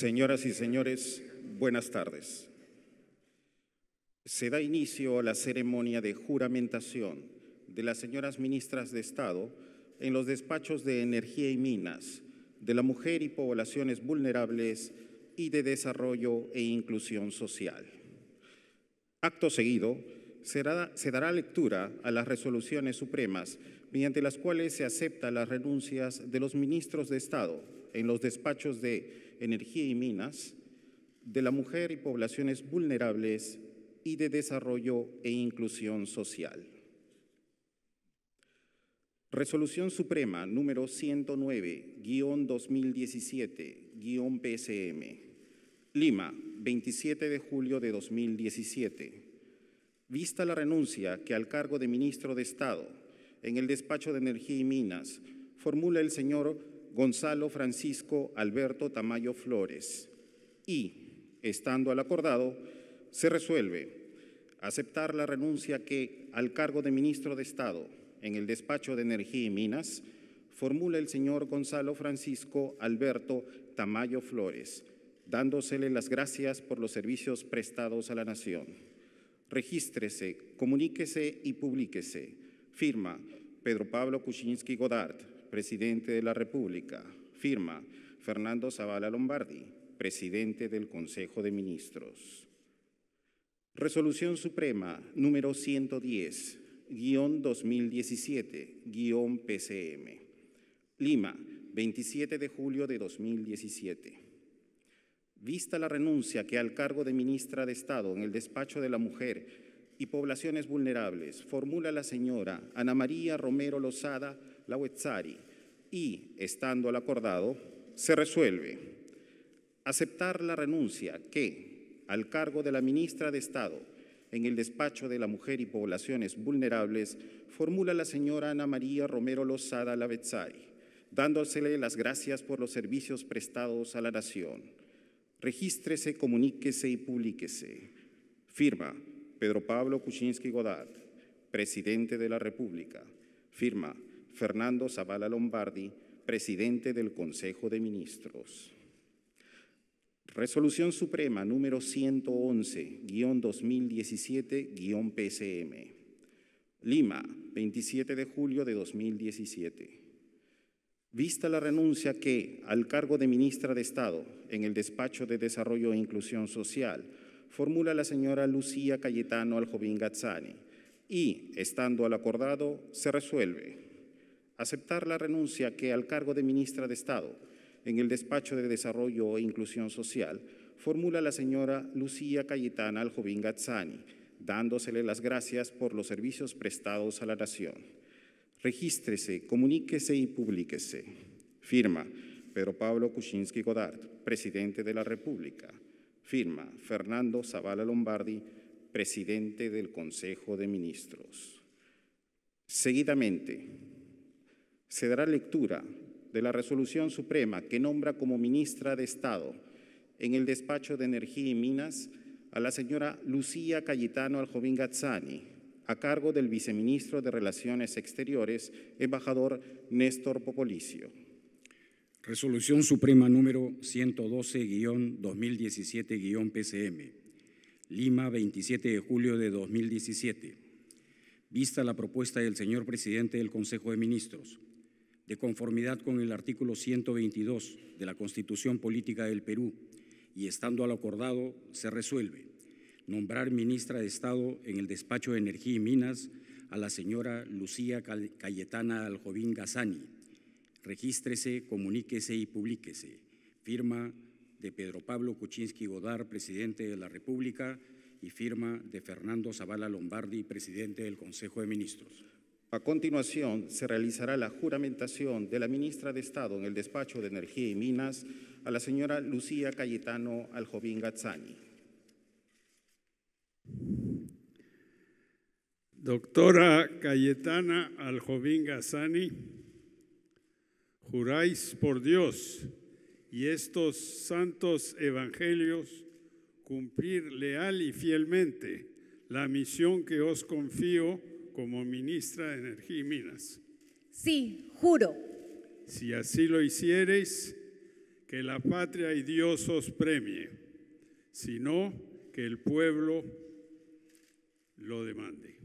Señoras y señores, buenas tardes. Se da inicio a la ceremonia de juramentación de las señoras ministras de Estado en los despachos de Energía y Minas, de la Mujer y Poblaciones Vulnerables y de Desarrollo e Inclusión Social. Acto seguido, se dará lectura a las resoluciones supremas mediante las cuales se acepta las renuncias de los ministros de Estado en los despachos de energía y minas, de la mujer y poblaciones vulnerables y de desarrollo e inclusión social. Resolución Suprema número 109-2017-PSM, Lima, 27 de julio de 2017. Vista la renuncia que al cargo de ministro de Estado en el despacho de Energía y Minas formula el señor Gonzalo Francisco Alberto Tamayo Flores. Y, estando al acordado, se resuelve aceptar la renuncia que, al cargo de ministro de Estado en el despacho de Energía y Minas, formula el señor Gonzalo Francisco Alberto Tamayo Flores, dándosele las gracias por los servicios prestados a la nación. Regístrese, comuníquese y publíquese. Firma Pedro Pablo Kuczynski Godard, presidente de la República. Firma Fernando Zavala Lombardi, presidente del Consejo de Ministros. Resolución Suprema número 110-2017-PCM. Lima, 27 de julio de 2017. Vista la renuncia que al cargo de ministra de Estado en el despacho de la mujer y poblaciones vulnerables formula la señora Ana María Romero Lozada la y, estando al acordado, se resuelve aceptar la renuncia que, al cargo de la ministra de Estado, en el despacho de la mujer y poblaciones vulnerables, formula la señora Ana María Romero Lozada Lavezzari, dándosele las gracias por los servicios prestados a la nación. Regístrese, comuníquese y publíquese. Firma Pedro Pablo Kuczynski Godat, presidente de la República. Firma Fernando Zavala Lombardi, presidente del Consejo de Ministros. Resolución Suprema número 111-2017-PCM. Lima, 27 de julio de 2017. Vista la renuncia que, al cargo de ministra de Estado en el despacho de Desarrollo e Inclusión Social, formula la señora Lucía Cayetano Aljovín Gazzani y, estando al acordado, se resuelve aceptar la renuncia que al cargo de ministra de Estado en el despacho de Desarrollo e Inclusión Social formula la señora Lucía Cayetana Aljovín Gazzani, dándosele las gracias por los servicios prestados a la nación. Regístrese, comuníquese y publíquese. Firma Pedro Pablo Kuczynski Godard, presidente de la República. Firma Fernando Zavala Lombardi, presidente del Consejo de Ministros. Seguidamente, se dará lectura de la resolución suprema que nombra como ministra de Estado en el despacho de Energía y Minas a la señora Lucía Cayetano Aljovín Gazzani, a cargo del viceministro de Relaciones Exteriores, embajador Néstor Popolicio. Resolución Suprema número 112-2017-PCM, Lima, 27 de julio de 2017. Vista la propuesta del señor presidente del Consejo de Ministros de conformidad con el artículo 122 de la Constitución Política del Perú y estando al acordado, se resuelve nombrar ministra de Estado en el despacho de Energía y Minas a la señora Lucía Cayetana Aljovín Gazani. Regístrese, comuníquese y publíquese. Firma de Pedro Pablo Kuczynski Godar, presidente de la República, y firma de Fernando Zavala Lombardi, presidente del Consejo de Ministros. A continuación, se realizará la juramentación de la ministra de Estado en el despacho de Energía y Minas a la señora Lucía Cayetano Aljovín Gazzani. Doctora Cayetana Aljovín Gazzani, juráis por Dios y estos santos evangelios cumplir leal y fielmente la misión que os confío como ministra de Energía y Minas. Sí, juro. Si así lo hiciereis, que la patria y Dios os premie, sino que el pueblo lo demande.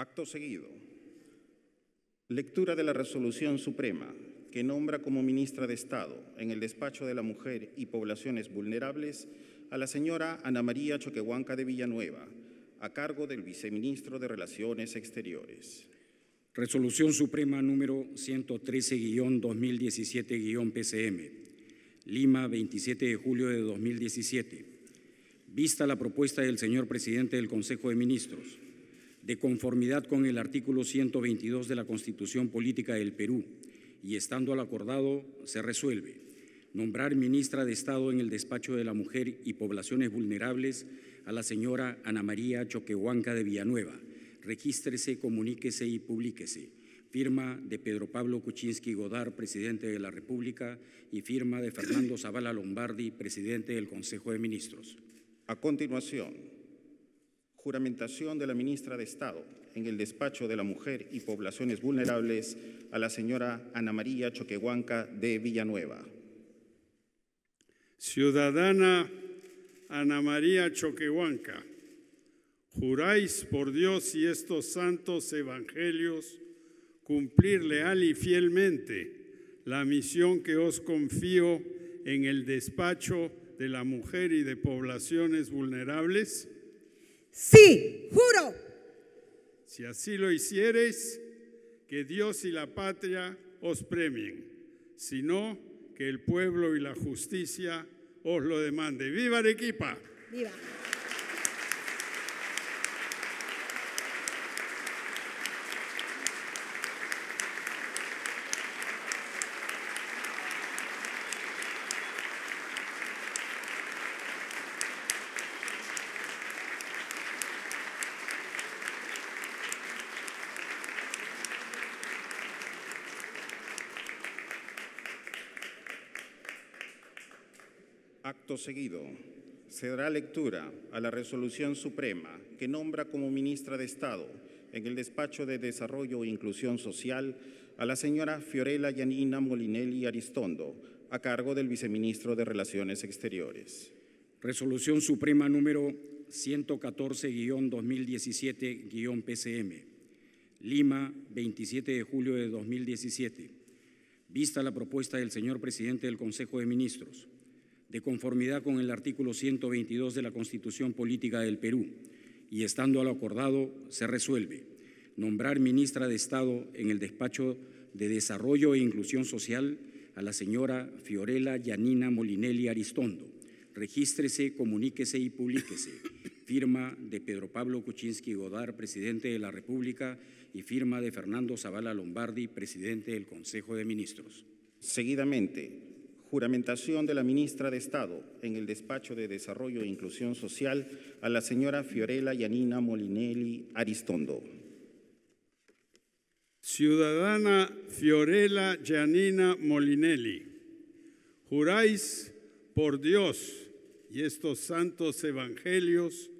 Acto seguido, lectura de la resolución suprema que nombra como ministra de Estado en el despacho de la mujer y poblaciones vulnerables a la señora Ana María Choquehuanca de Villanueva, a cargo del viceministro de Relaciones Exteriores. Resolución Suprema número 113-2017-PCM, Lima, 27 de julio de 2017. Vista la propuesta del señor presidente del Consejo de Ministros de conformidad con el artículo 122 de la Constitución Política del Perú y estando al acordado, se resuelve nombrar ministra de Estado en el despacho de la mujer y poblaciones vulnerables a la señora Ana María Choquehuanca de Villanueva. Regístrese, comuníquese y publíquese. Firma de Pedro Pablo Kuczynski Godar, presidente de la República, y firma de Fernando Zavala Lombardi, presidente del Consejo de Ministros. A continuación, juramentación de la ministra de Estado en el despacho de la mujer y poblaciones vulnerables a la señora Ana María Choquehuanca de Villanueva. Ciudadana Ana María Choquehuanca, juráis por Dios y estos santos evangelios cumplir leal y fielmente la misión que os confío en el despacho de la mujer y de poblaciones vulnerables Sí, juro. Si así lo hiciereis, que Dios y la patria os premien, sino que el pueblo y la justicia os lo demande. ¡Viva Arequipa! ¡Viva! Acto seguido, se dará lectura a la resolución suprema que nombra como ministra de Estado en el despacho de Desarrollo e Inclusión Social a la señora Fiorella Yanina Molinelli Aristondo, a cargo del viceministro de Relaciones Exteriores. Resolución Suprema número 114-2017-PCM, Lima, 27 de julio de 2017. Vista la propuesta del señor presidente del Consejo de Ministros de conformidad con el artículo 122 de la Constitución Política del Perú, y estando a lo acordado, se resuelve nombrar ministra de Estado en el despacho de Desarrollo e Inclusión Social a la señora Fiorella Yanina Molinelli Aristondo. Regístrese, comuníquese y publíquese. Firma de Pedro Pablo Kuczynski Godar, presidente de la República, y firma de Fernando Zavala Lombardi, presidente del Consejo de Ministros. Seguidamente, Juramentación de la ministra de Estado en el despacho de Desarrollo e Inclusión Social a la señora Fiorella Yanina Molinelli Aristondo. Ciudadana Fiorella Yanina Molinelli, juráis por Dios y estos santos evangelios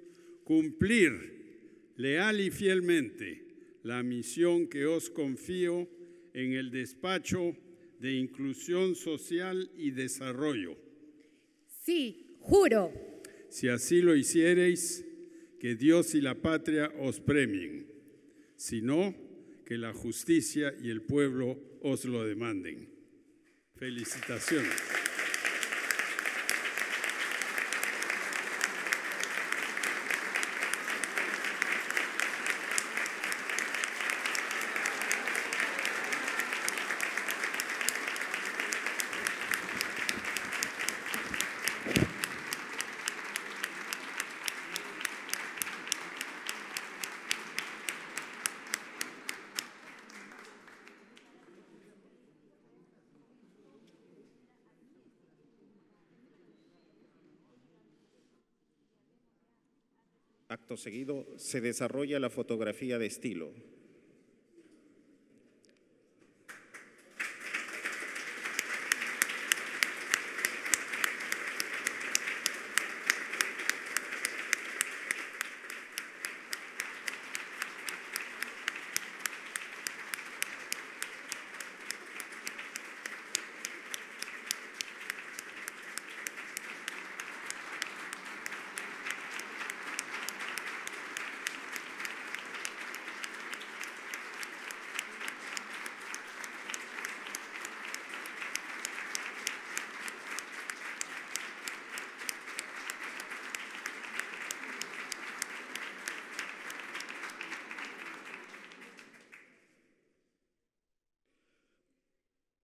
cumplir leal y fielmente la misión que os confío en el despacho de Inclusión Social y Desarrollo. Sí, juro. Si así lo hiciereis, que Dios y la patria os premien, si no, que la justicia y el pueblo os lo demanden. Felicitaciones. seguido se desarrolla la fotografía de estilo.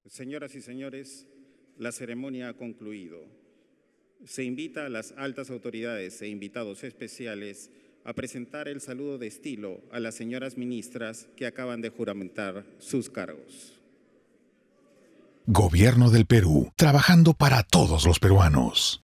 Señoras y señores, la ceremonia ha concluido. Se invita a las altas autoridades e invitados especiales a presentar el saludo de estilo a las señoras ministras que acaban de juramentar sus cargos. Gobierno del Perú, trabajando para todos los peruanos.